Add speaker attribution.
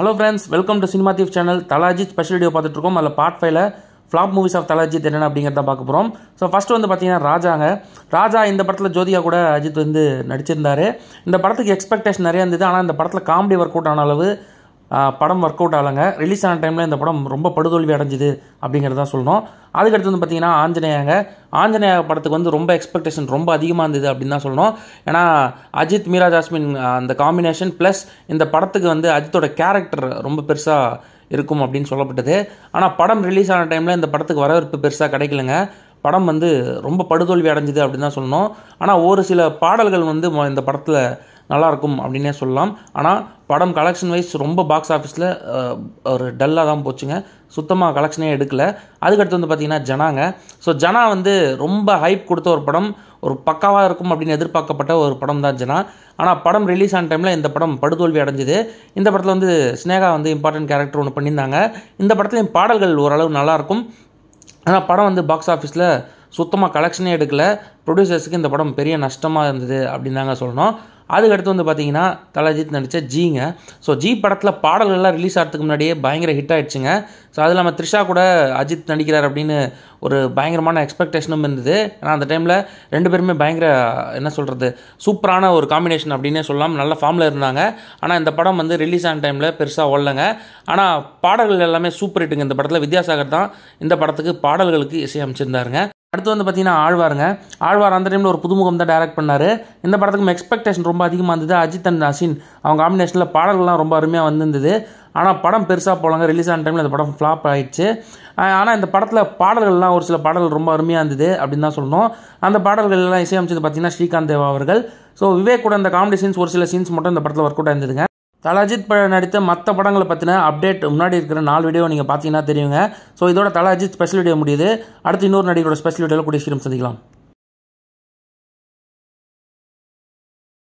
Speaker 1: hello friends welcome to cinema தீவ் channel தலாஜி special video இருக்கோம் அதில் பார்ட் ஃபைவ்ல ஃப்ளாப் மூவிஸ் ஆஃப் தலாஜித் என்னென்ன அப்படிங்கிறத பார்க்க போகிறோம் ஸோ ஃபஸ்ட்டு வந்து பார்த்தீங்கன்னா ராஜாங்க ராஜா இந்த படத்தில் ஜோதிகா கூட அஜித் வந்து நடிச்சிருந்தார் இந்த படத்துக்கு எக்ஸ்பெக்டேஷன் நிறையா இருந்தது ஆனால் இந்த படத்தில் காமெடி ஒர்க் அவுட் ஆன அளவு படம் ஒர்க் அவுட் ஆகலைங்க ரிலீஸ் ஆன டைமில் இந்த படம் ரொம்ப படுதோல்வி அடைஞ்சிது அப்படிங்கிறத சொல்லணும் அதுக்கடுத்து வந்து பார்த்திங்கன்னா ஆஞ்சநேயாங்க ஆஞ்சநேய படத்துக்கு வந்து ரொம்ப எக்ஸ்பெக்டேஷன் ரொம்ப அதிகமாக இருந்தது அப்படின்னு தான் சொல்லணும் ஏன்னா அஜித் மீரா ஜாஸ்மின் அந்த காம்பினேஷன் ப்ளஸ் இந்த படத்துக்கு வந்து அஜித்தோட கேரக்டர் ரொம்ப பெருசாக இருக்கும் அப்படின்னு சொல்லப்பட்டது ஆனால் படம் ரிலீஸ் ஆன டைமில் இந்த படத்துக்கு வரவேற்பு பெருசாக கிடைக்கலங்க படம் வந்து ரொம்ப படுதோல்வி அடைஞ்சிது அப்படின்னு தான் சொல்லணும் ஆனால் ஒரு சில பாடல்கள் வந்து இந்த படத்தில் நல்லாயிருக்கும் அப்படின்னே சொல்லலாம் ஆனால் படம் கலெக்ஷன் வைஸ் ரொம்ப பாக்ஸ் ஆஃபீஸில் ஒரு டல்லாக தான் போச்சுங்க சுத்தமாக கலெக்ஷனே எடுக்கல அதுக்கடுத்து வந்து பார்த்திங்கன்னா ஜனாங்க ஸோ ஜனா வந்து ரொம்ப ஹைப் கொடுத்த ஒரு படம் ஒரு பக்காவாக இருக்கும் அப்படின்னு எதிர்பார்க்கப்பட்ட ஒரு படம் தான் ஜனா ஆனால் படம் ரிலீஸ் ஆன டைமில் இந்த படம் படுதோல்வி அடைஞ்சிது இந்த படத்தில் வந்து ஸ்னேகா வந்து இம்பார்ட்டன்ட் கேரக்டர் ஒன்று பண்ணியிருந்தாங்க இந்த படத்துலையும் பாடல்கள் ஓரளவு நல்லாயிருக்கும் ஆனால் படம் வந்து பாக்ஸ் ஆஃபீஸில் சுத்தமாக கலெக்ஷனே எடுக்கல ப்ரொடியூசர்ஸுக்கு இந்த படம் பெரிய நஷ்டமாக இருந்தது அப்படின்னு தாங்க சொல்லணும் அதுக்கடுத்து வந்து பார்த்தீங்கன்னா கலாஜித் நடித்த ஜிங்க ஸோ ஜி படத்தில் பாடல்கள்லாம் ரிலீஸ் ஆகிறதுக்கு முன்னாடியே பயங்கர ஹிட் ஆகிடுச்சுங்க ஸோ அது இல்லாமல் த்ரிஷா கூட அஜித் நடிக்கிறார் அப்படின்னு ஒரு பயங்கரமான எக்ஸ்பெக்டேஷனும் இருந்தது ஏன்னா அந்த டைமில் ரெண்டு பேருமே பயங்கர என்ன சொல்கிறது சூப்பரான ஒரு காம்பினேஷன் அப்படின்னே சொல்லலாம் நல்ல ஃபார்மில் இருந்தாங்க ஆனால் இந்த படம் வந்து ரிலீஸ் ஆன டைமில் பெருசாக ஓடலைங்க ஆனால் பாடல்கள் எல்லாமே சூப்பர் ஹிட்டுங்க இந்த படத்தில் வித்யாசாகர் தான் இந்த படத்துக்கு பாடல்களுக்கு இசையமைச்சிருந்தாருங்க அடுத்து வந்து பார்த்தீங்கன்னா ஆழ்வாருங்க ஆழ்வார் அந்த டைமில் ஒரு புதுமுகம் தான் டேரக்ட் பண்ணார் இந்த படத்துக்கு எக்ஸ்பெக்டேஷன் ரொம்ப அதிகமாக இருந்தது அஜித் அண்ட் அசின் அவங்க காம்பினேஷனில் பாடல்கள்லாம் ரொம்ப அருமையாக வந்திருந்தது ஆனால் படம் பெருசாக போகலாங்க ரிலீஸ் ஆன டைமில் இந்த படம் ஃப்ளாப் ஆயிடுச்சு ஆனால் இந்த படத்தில் பாடல்கள்லாம் ஒரு சில பாடல்கள் ரொம்ப அருமையாக இருந்தது அப்படின்னு தான் சொல்லணும் அந்த பாடல்கள் எல்லாம் இசையமைச்சது பார்த்தீங்கன்னா ஸ்ரீகாந்த் தேவா அவர்கள் ஸோ விவேக் கூட இந்த காமெடி சீன்ஸ் ஒரு சில சீன்ஸ் மட்டும் இந்த படத்தில் ஒர்க் அவுட் ஆயிருந்ததுங்க தல அஜித் பட நடித்த மற்ற படங்களை பற்றின அப்டேட் முன்னாடி இருக்கிற நாலு வீடியோ நீங்கள் பார்த்தீங்கன்னா தெரியுங்க ஸோ இதோட தல அஜித் ஸ்பெஷல் வீடியோ முடியுது அடுத்து இன்னொரு நடிகரோட ஸ்பெஷல் வீடியோவில் கூடிய சீரம் சந்திக்கலாம்